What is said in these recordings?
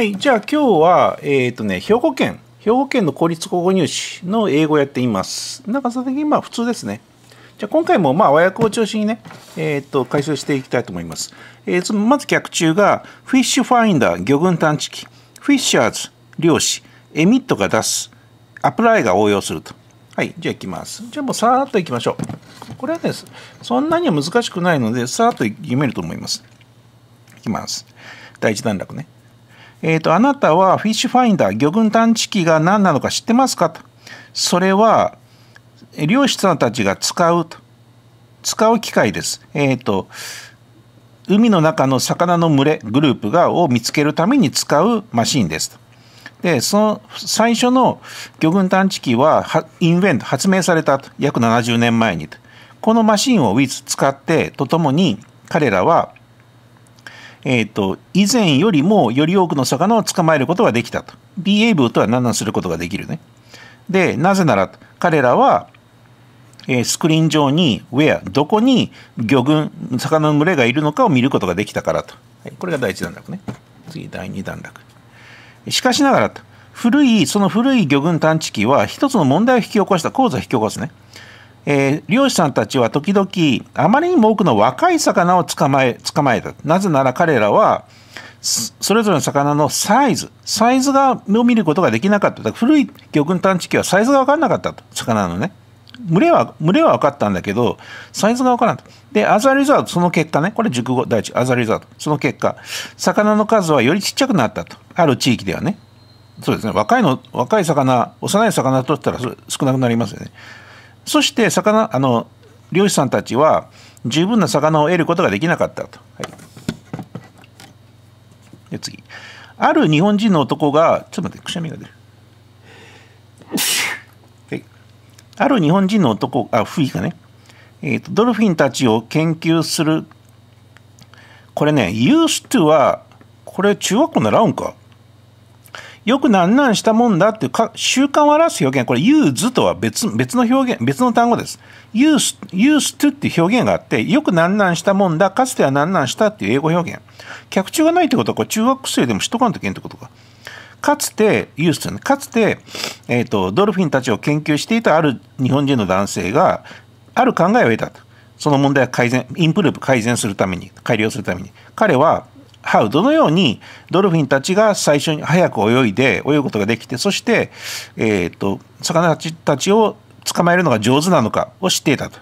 はい、じゃあ今日は、えー、とね、兵庫県、兵庫県の公立高校入試の英語をやっています。長さ的にまあ普通ですね。じゃあ今回もまあ和訳を中心にね、えっ、ー、と、解消していきたいと思います。えー、まず客中が、フィッシュファインダー、魚群探知機、フィッシャーズ、漁師、エミットが出す、アプライが応用すると。はい、じゃあいきます。じゃあもうさーっといきましょう。これはね、そんなには難しくないので、さーっと読めると思います。いきます。第一段落ね。えーと、あなたはフィッシュファインダー、魚群探知機が何なのか知ってますかと。それは、漁師さんたちが使うと。使う機械です。えっ、ー、と、海の中の魚の群れ、グループが、を見つけるために使うマシンですで、その最初の魚群探知機は、インベント、発明されたと。約70年前にと。このマシンをウィズ使って、とともに彼らはえーと、以前よりもより多くの魚を捕まえることができたと。ビエイブとは何々することができるね。で、なぜなら彼らは、えー、スクリーン上に、ウェア、どこに魚群、魚の群れがいるのかを見ることができたからと。はい、これが第1段落ね。次、第2段落。しかしながら古い、その古い魚群探知機は一つの問題を引き起こした、講座を引き起こすね。えー、漁師さんたちは時々あまりにも多くの若い魚を捕まえ捕まえたなぜなら彼らはそれぞれの魚のサイズサイズがを見ることができなかった古い魚群探知機はサイズが分からなかったと魚のね群れは群れは分かったんだけどサイズが分からなかでアザリザードその結果ねこれ熟語第一アザリザードその結果魚の数はよりちっちゃくなったとある地域ではねそうですね若いの若い魚幼い魚とったら少なくなりますよねそして魚あの漁師さんたちは十分な魚を得ることができなかったと。はい、で次ある日本人の男がちょっと待ってくしゃみが出る。はい、ある日本人の男あ不意かね、えーと、ドルフィンたちを研究するこれね「used to はこれ中学校習うんかよくなんなんしたもんだっていうか習慣を表す表現、これ、ユーズとは別別の表現、別の単語です。ユース、ユースっていう表現があって、よくなんなんしたもんだ、かつてはなんなんしたっていう英語表現。客中がないってことは、これ中学生でもしとかんといけんってことか。かつて、ユースト、ね、かつて、えっ、ー、と、ドルフィンたちを研究していたある日本人の男性が、ある考えを得たと。その問題を改善、インプルーブ改善するために、改良するために。彼は、ハウ、どのようにドルフィンたちが最初に早く泳いで泳ぐことができてそして、えーと、魚たちを捕まえるのが上手なのかを知っていたと。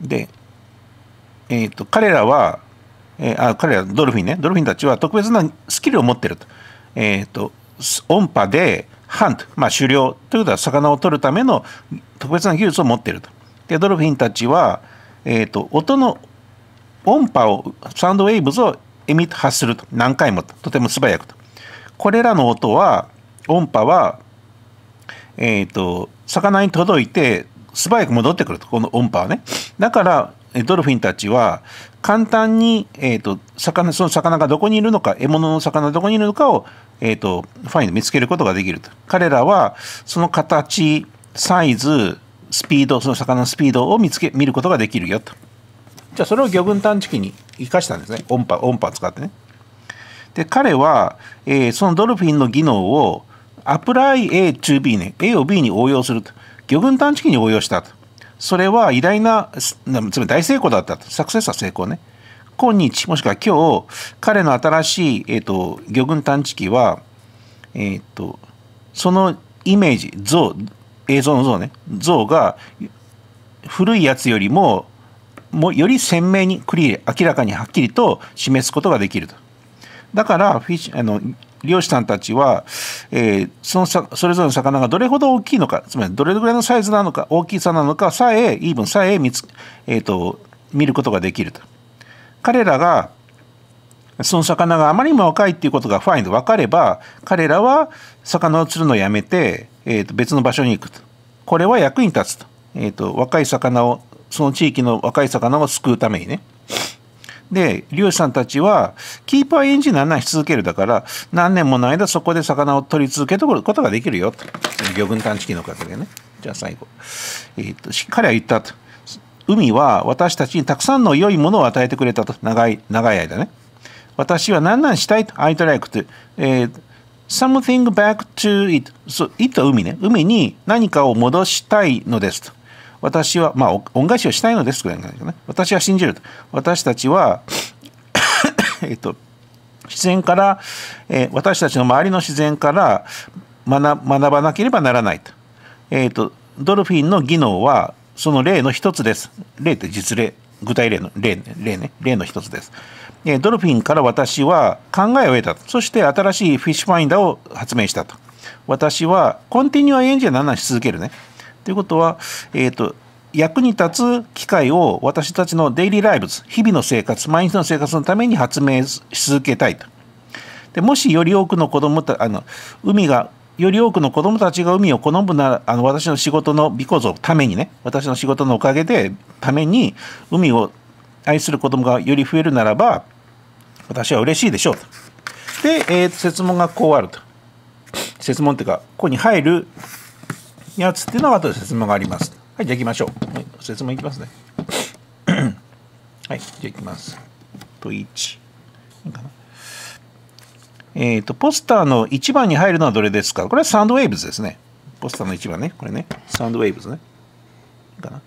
で、えーと、彼らは、えー、あ彼らドルフィンねドルフィンたちは特別なスキルを持ってると。えーと、と音波でハント、まあ、狩猟ということは魚を取るための特別な技術を持っていると。でドルフィンたちは、えー、と音の音波をサウンドウェイブズをエミット発すると何回もとても素早くとこれらの音は音波はえっ、ー、と魚に届いて素早く戻ってくるとこの音波はねだからドルフィンたちは簡単に、えーと、魚その魚がどこにいるのか獲物の魚がどこにいるのかを、えーとファインで見つけることができると彼らはその形サイズスピードその魚のスピードを見つけ見ることができるよと。じゃあそれを魚群探知機に生かしたんですね音波音波使ってねで彼は、えー、そのドルフィンの技能をアプライ A to B ね A を B に応用すると魚群探知機に応用したとそれは偉大なつまり大成功だったとサクセスは成功ね今日もしくは今日彼の新しい、えーと、魚群探知機は、えーとそのイメージ像映像の像ね像が古いやつよりももより鮮明にクリ明らかにはっきりと示すことができると。だからフィッシュあの漁師さんたちは、えー、そのさそれぞれの魚がどれほど大きいのかつまりどれぐらいのサイズなのか大きさなのかさえイーブンさえ見つ、えーと、見ることができると。彼らがその魚があまりにも若いっていうことがファインで分かれば彼らは魚を釣るのをやめて、えーと、別の場所に行くと。これは役に立つと。えーと若い魚をその地域の若い魚を救うためにね。で、漁師さんたちは、キーパーエンジン何年し続けるだから、何年もの間そこで魚を取り続けることができるよ。魚群探知機のおかげでね。じゃあ最後。えー、っと、りは言ったと。海は私たちにたくさんの良いものを与えてくれたと。長い、長い間ね。私は何々したいと。I like to. えー something back to it. そう、it は海ね。海に何かを戻したいのですと。私は、まあ、恩返しをしたいのですぐらいなんですね。私は信じると。私たちは えっと、自然から、えー、私たちの周りの自然から学ばなければならないと。えっ、ー、と、ドルフィンの技能は、その例の一つです。例って実例、具体例の例例ね、例の一つです。えドルフィンから私は考えを得た。そして新しいフィッシュファインダーを発明したと。私はコンティニュアエンジンは何し続けるね。ということは、えっ、ー、と、役に立つ機会を私たちのデイリーライブズ、日々の生活、毎日の生活のために発明し続けたいと。でもしより多くの子供たあの海がより多くの子どもたちが海を好むならあの私の仕事の美子像ためにね私の仕事のおかげでために海を愛する子どもがより増えるならば私は嬉しいでしょうと。で、えー、説問がこうあると。説問っていうかここに入るやつっていうのは後で説明があります。はい、じゃあ行きましょう。はい、説明いきますね。はい、じゃあ行きます。と1。いいかなえっ、ー、と、ポスターの1番に入るのはどれですかこれはサンドウェーブズですね。ポスターの1番ね。これね。サンドウェーブズね。いいかな。は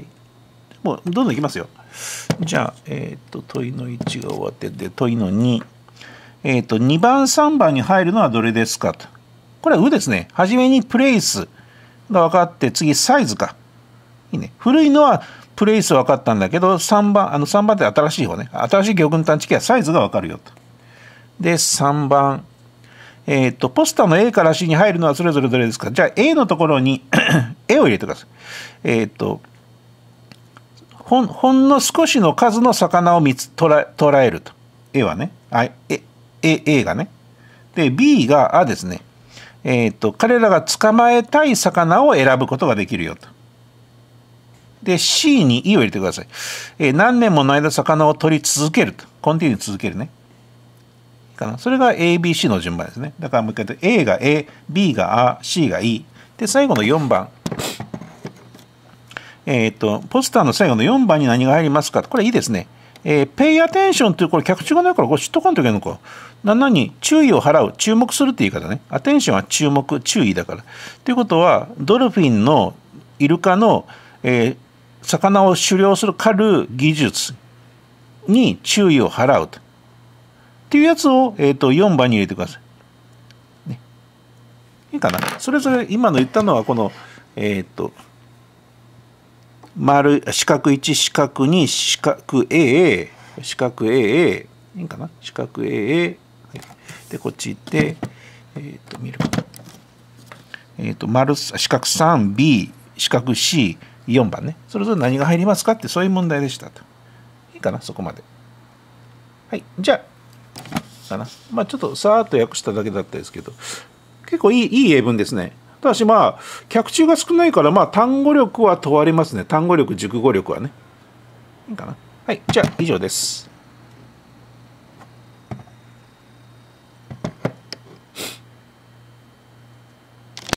い。もう、どんどんいきますよ。じゃあ、えっ、ー、と、問いの1が終わってて、問いの2。えっ、ー、と、2番、3番に入るのはどれですかと。これは「う」ですね。はじめにプレイスが分かって、次サイズか。いいね。古いのはプレイス分かったんだけど、3番、あの3番って新しい方ね。新しい魚群探知機はサイズが分かるよと。で、3番。えっ、と、ポスターの A から C に入るのはそれぞれどれですかじゃあ A のところに A を入れてください。えっ、と、ほん、ほんの少しの数の魚を見つ捉え、捉えると。A はね。あ、え、A、A がね。で、B があですね。えーと、彼らが捕まえたい魚を選ぶことができるよと。で C に E を入れてください。えー、何年もの間魚を取り続けると。コンティニュー続けるね。かな。それが ABC の順番ですね。だからもう一回 A が A、B が A、C が E。で、最後の4番。えっ、ー、と、ポスターの最後の4番に何が入りますかこれいいですね。えー、ペイアテンションという、これ、客中がないから、これ知っとかんといけんのか。7に注意を払う、注目するって言い方ね。アテンションは注目、注意だから。ということは、ドルフィンのイルカの、えー、魚を狩猟する狩る技術に注意を払うと。っていうやつを、えーと、と4番に入れてください。ね、いいかなそれぞれ今の言ったのはこの、えっ、ー、と、丸四角1四角2四角 a 四角 AA いいかな四角 AA、はい、でこっち行ってえっ、ー、と見るかえっ、ー、と丸四角 3B 四角 C4 番ねそれぞれ何が入りますかってそういう問題でしたといいかなそこまではいじゃあかなまあちょっとさーっと訳しただけだったですけど結構いいいい英文ですねただしまあ客中が少ないからまあ単語力は問われますね単語力熟語力はねいいかなはいじゃあ以上です